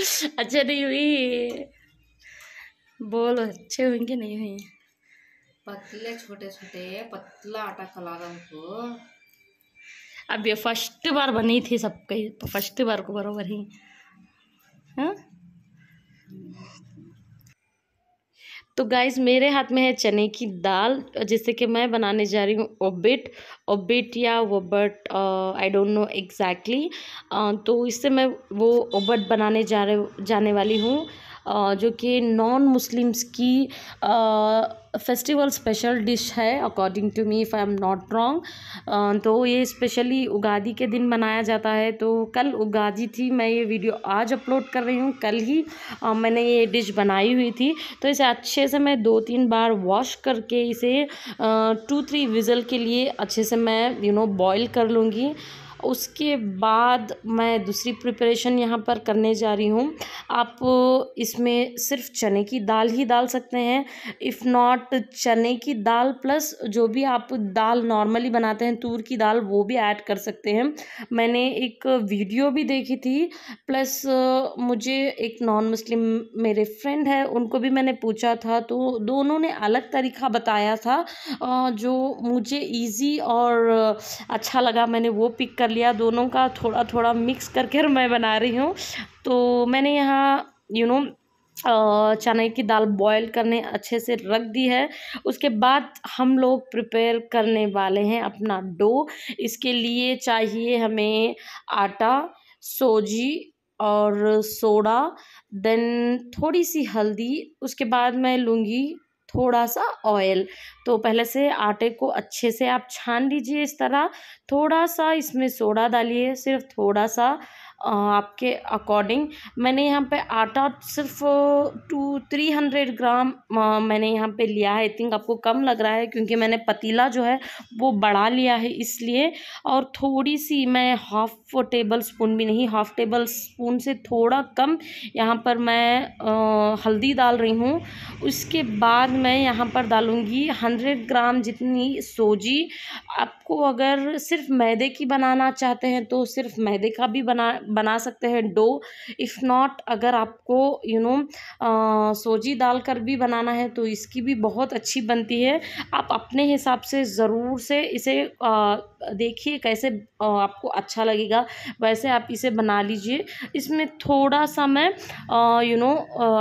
अच्छा नहीं हुई बोलो अच्छे होंगे नहीं हुई पतले छोटे छोटे पतला आटा खिला रहा उनको तो। अब ये फर्स्ट बार बनी थी सबके तो फर्स्ट बार को बराबर ही हाँ तो गाइज मेरे हाथ में है चने की दाल जिससे कि मैं बनाने जा रही हूँ ओबिट ओबिट या वोबट आई डोंट नो एग्जैक्टली तो इससे मैं वो ओबट बनाने जा रहे जाने वाली हूँ uh, जो कि नॉन मुस्लिम्स की uh, फेस्टिवल स्पेशल डिश है according to me if I am not wrong तो ये स्पेशली उगादी के दिन मनाया जाता है तो कल उगादी थी मैं ये वीडियो आज अपलोड कर रही हूँ कल ही आ, मैंने ये डिश बनाई हुई थी तो इसे अच्छे से मैं दो तीन बार वॉश करके इसे टू थ्री विज़ल के लिए अच्छे से मैं यू नो बॉयल कर लूँगी उसके बाद मैं दूसरी प्रिपरेशन यहाँ पर करने जा रही हूँ आप इसमें सिर्फ चने की दाल ही डाल सकते हैं इफ़ नॉट चने की दाल प्लस जो भी आप दाल नॉर्मली बनाते हैं तूर की दाल वो भी ऐड कर सकते हैं मैंने एक वीडियो भी देखी थी प्लस मुझे एक नॉन मुस्लिम मेरे फ्रेंड है उनको भी मैंने पूछा था तो दोनों ने अलग तरीका बताया था जो मुझे ईजी और अच्छा लगा मैंने वो पिक कर लिया दोनों का थोड़ा थोड़ा मिक्स करके मैं बना रही हूँ तो मैंने यहाँ यू नो चने की दाल बॉईल करने अच्छे से रख दी है उसके बाद हम लोग प्रिपेयर करने वाले हैं अपना डो इसके लिए चाहिए हमें आटा सोजी और सोडा देन थोड़ी सी हल्दी उसके बाद मैं लूँगी थोड़ा सा ऑयल तो पहले से आटे को अच्छे से आप छान लीजिए इस तरह थोड़ा सा इसमें सोडा डालिए सिर्फ थोड़ा सा आपके अकॉर्डिंग मैंने यहाँ पे आटा सिर्फ टू थ्री हंड्रेड ग्राम मैंने यहाँ पे लिया है आई थिंक आपको कम लग रहा है क्योंकि मैंने पतीला जो है वो बढ़ा लिया है इसलिए और थोड़ी सी मैं हाफ टेबल स्पून भी नहीं हाफ टेबल स्पून से थोड़ा कम यहाँ पर मैं आ, हल्दी डाल रही हूँ उसके बाद मैं यहाँ पर डालूँगी हंड्रेड ग्राम जितनी सोजी आपको अगर सिर्फ मैदे की बनाना चाहते हैं तो सिर्फ मैदे का भी बना बना सकते हैं डो इफ़ नॉट अगर आपको यू नो सोजी डाल कर भी बनाना है तो इसकी भी बहुत अच्छी बनती है आप अपने हिसाब से ज़रूर से इसे देखिए कैसे आपको अच्छा लगेगा वैसे आप इसे बना लीजिए इसमें थोड़ा सा मैं यू नो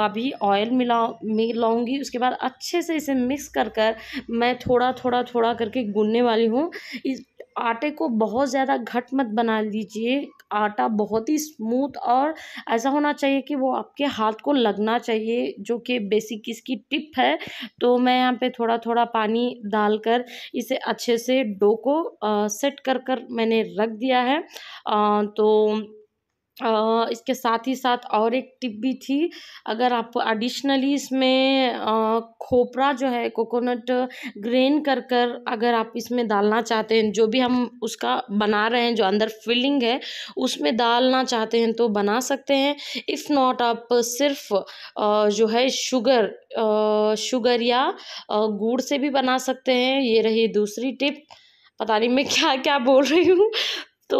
अभी ऑयल मिला मिलाऊँगी उसके बाद अच्छे से इसे मिक्स कर कर मैं थोड़ा थोड़ा थोड़ा करके गुनने वाली हूँ इस आटे को बहुत ज़्यादा घट मत बना लीजिए आटा बहुत बहुत ही स्मूथ और ऐसा होना चाहिए कि वो आपके हाथ को लगना चाहिए जो कि बेसिक इसकी टिप है तो मैं यहाँ पे थोड़ा थोड़ा पानी डालकर इसे अच्छे से डो को आ, सेट कर कर मैंने रख दिया है आ, तो इसके साथ ही साथ और एक टिप भी थी अगर आप एडिशनली इसमें खोपरा जो है कोकोनट ग्रेन कर कर अगर आप इसमें डालना चाहते हैं जो भी हम उसका बना रहे हैं जो अंदर फिलिंग है उसमें डालना चाहते हैं तो बना सकते हैं इफ़ नॉट आप सिर्फ जो है शुगर शुगर या गुड़ से भी बना सकते हैं ये रही दूसरी टिप पता नहीं मैं क्या क्या बोल रही हूँ तो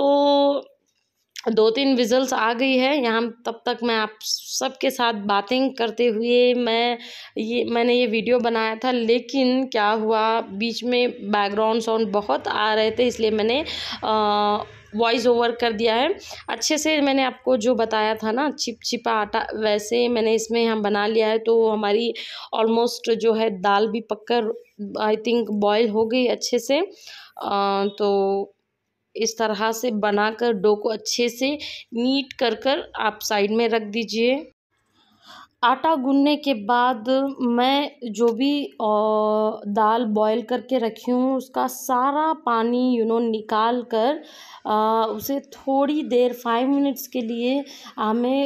दो तीन विज़ल्स आ गई है यहाँ तब तक मैं आप सबके साथ बातें करते हुए मैं ये मैंने ये वीडियो बनाया था लेकिन क्या हुआ बीच में बैकग्राउंड साउंड बहुत आ रहे थे इसलिए मैंने आ, वॉइस ओवर कर दिया है अच्छे से मैंने आपको जो बताया था ना छिप छिपा आटा वैसे मैंने इसमें हम बना लिया है तो हमारी ऑलमोस्ट जो है दाल भी पककर आई थिंक बॉयल हो गई अच्छे से आ, तो इस तरह से बनाकर डो को अच्छे से नीट कर कर आप साइड में रख दीजिए आटा गूँथने के बाद मैं जो भी दाल बॉयल करके रखी हूँ उसका सारा पानी यू नो निकाल कर उसे थोड़ी देर फाइव मिनट्स के लिए हमें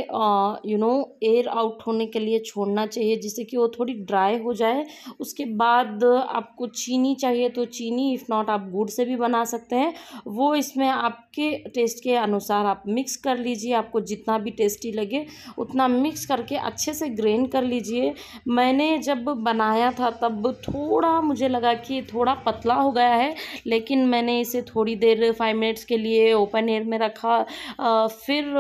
यू नो एयर आउट होने के लिए छोड़ना चाहिए जिससे कि वो थोड़ी ड्राई हो जाए उसके बाद आपको चीनी चाहिए तो चीनी इफ़ नॉट आप गुड़ से भी बना सकते हैं वो इसमें आपके टेस्ट के अनुसार आप मिक्स कर लीजिए आपको जितना भी टेस्टी लगे उतना मिक्स करके अच्छे से से ग्रेन कर लीजिए मैंने जब बनाया था तब थोड़ा मुझे लगा कि थोड़ा पतला हो गया है लेकिन मैंने इसे थोड़ी देर फाइव मिनट्स के लिए ओपन एयर में रखा फिर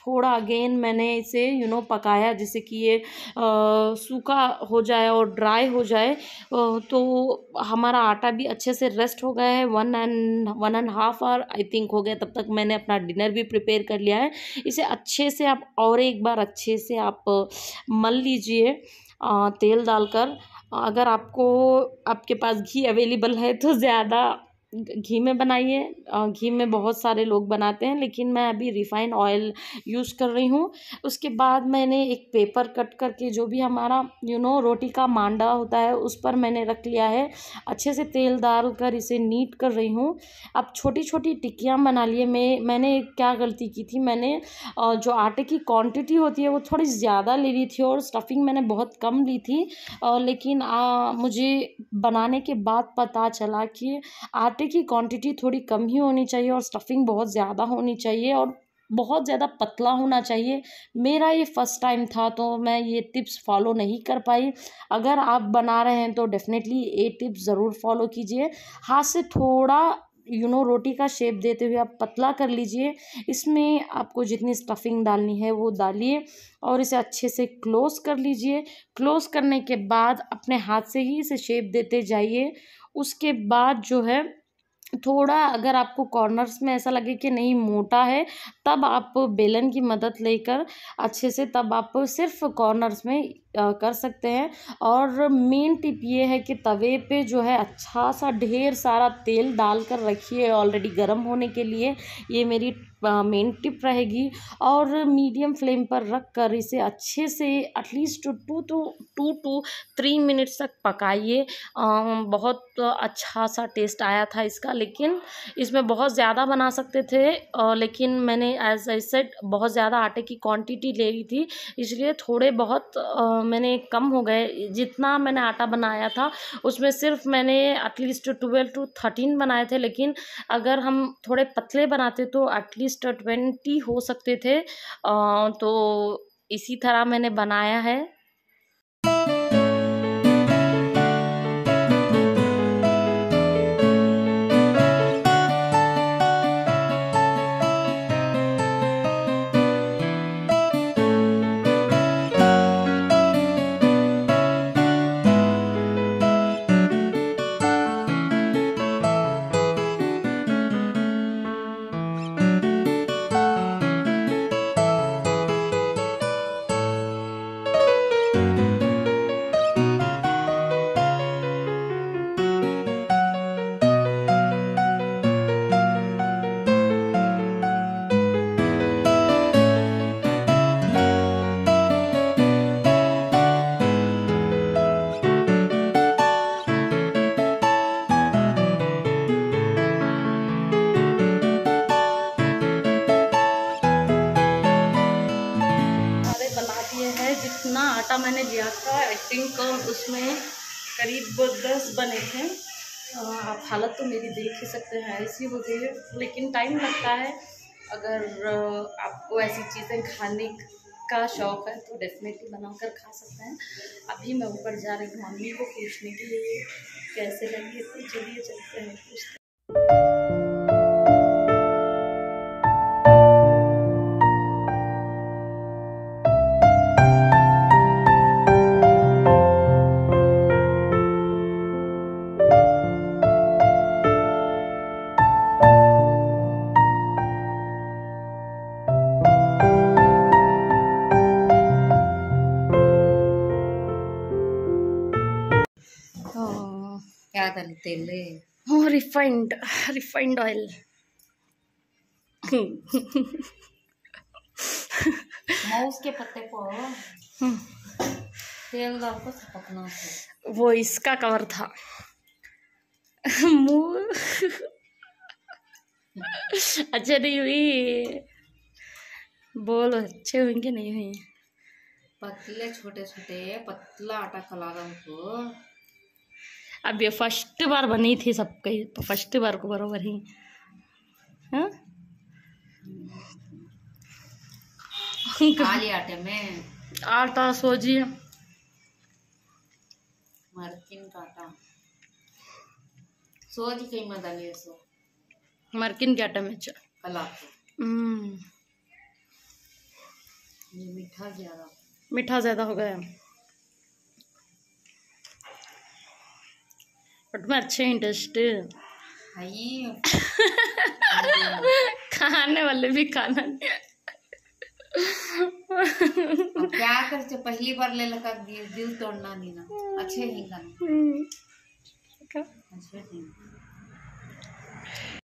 थोड़ा अगेन मैंने इसे यू नो पकाया जिससे कि ये सूखा हो जाए और ड्राई हो जाए तो हमारा आटा भी अच्छे से रेस्ट हो गया है one and one and half hour I think हो गया तब तक मैंने अपना डिनर भी प्रिपेयर कर लिया है इसे अच्छे से आप और एक बार अच्छे से आप मल लीजिए तेल डालकर अगर आपको आपके पास घी अवेलेबल है तो ज़्यादा घी में बनाइए घी में बहुत सारे लोग बनाते हैं लेकिन मैं अभी रिफ़ाइन ऑयल यूज़ कर रही हूँ उसके बाद मैंने एक पेपर कट करके जो भी हमारा यू नो रोटी का मांडा होता है उस पर मैंने रख लिया है अच्छे से तेल डाल कर इसे नीट कर रही हूँ अब छोटी छोटी टिक्कियाँ बना लिए मैं मैंने क्या गलती की थी मैंने जो आटे की क्वान्टिटी होती है वो थोड़ी ज़्यादा ले ली थी और स्टफिंग मैंने बहुत कम ली थी लेकिन मुझे बनाने के बाद पता चला कि आटे आटे की क्वांटिटी थोड़ी कम ही होनी चाहिए और स्टफिंग बहुत ज़्यादा होनी चाहिए और बहुत ज़्यादा पतला होना चाहिए मेरा ये फर्स्ट टाइम था तो मैं ये टिप्स फॉलो नहीं कर पाई अगर आप बना रहे हैं तो डेफ़िनेटली ये टिप्स ज़रूर फॉलो कीजिए हाथ से थोड़ा यू you नो know, रोटी का शेप देते हुए आप पतला कर लीजिए इसमें आपको जितनी स्टफिंग डालनी है वो डालिए और इसे अच्छे से क्लोज कर लीजिए क्लोज करने के बाद अपने हाथ से ही इसे शेप देते जाइए उसके बाद जो है थोड़ा अगर आपको कॉर्नर्स में ऐसा लगे कि नहीं मोटा है तब आप बेलन की मदद लेकर अच्छे से तब आप सिर्फ कॉर्नर्स में कर सकते हैं और मेन टिप ये है कि तवे पे जो है अच्छा सा ढेर सारा तेल डाल कर रखिए ऑलरेडी गर्म होने के लिए ये मेरी मेन टिप रहेगी और मीडियम फ्लेम पर रख कर इसे अच्छे से at least two two two two three minutes तक पकाइए बहुत अच्छा सा टेस्ट आया था इसका लेकिन इसमें बहुत ज़्यादा बना सकते थे लेकिन मैंने एज आई सेड बहुत ज़्यादा आटे की क्वांटिटी ले ली थी इसलिए थोड़े बहुत आ, मैंने कम हो गए जितना मैंने आटा बनाया था उसमें सिर्फ मैंने एटलीस्ट ट्वेल्व टू थर्टीन बनाए थे लेकिन अगर हम थोड़े पतले बनाते तो एटलीस्ट ट्वेंटी हो सकते थे तो इसी तरह मैंने बनाया है वो दस बने थे आप हालत तो मेरी देख ही सकते हैं ऐसी हो गई है लेकिन टाइम लगता है अगर आपको ऐसी चीज़ें खाने का शौक़ है तो डेफिनेटली बनाकर खा सकते हैं अभी मैं ऊपर जा रही हूँ मम्मी को पूछने के लिए कैसे लगी तो चलिए चलते हैं पूछते हैं ಯಾವ್ದಲ್ಲಿ ತೆಲ್ಲಿ ಹ್ಞೂ ರಿಫೈನ್ಡ್ के पत्ते को तेल डाल को वो इसका कवर था अच्छे नहीं हुई बोल अच्छे होंगे नहीं हुई पतले छोटे छोटे पतला आटा खिला रहा हूँ अब ये फर्स्ट बार बनी थी सबके तो फर्स्ट बार को बराबर ही हाँ? आटे में आटा सोजी मरकिन का आटा सोज के मदद सो मरकिन के में हम्म। ये मीठा ज्यादा मीठा ज्यादा हो गया बट బట్ अच्छे इंटरेस्ट खाने वाले भी खाना क्या कर पहली बार ले लगा दिए दिल तोड़ना नहीं ना अच्छे ही खाना हम्म। अच्छे ही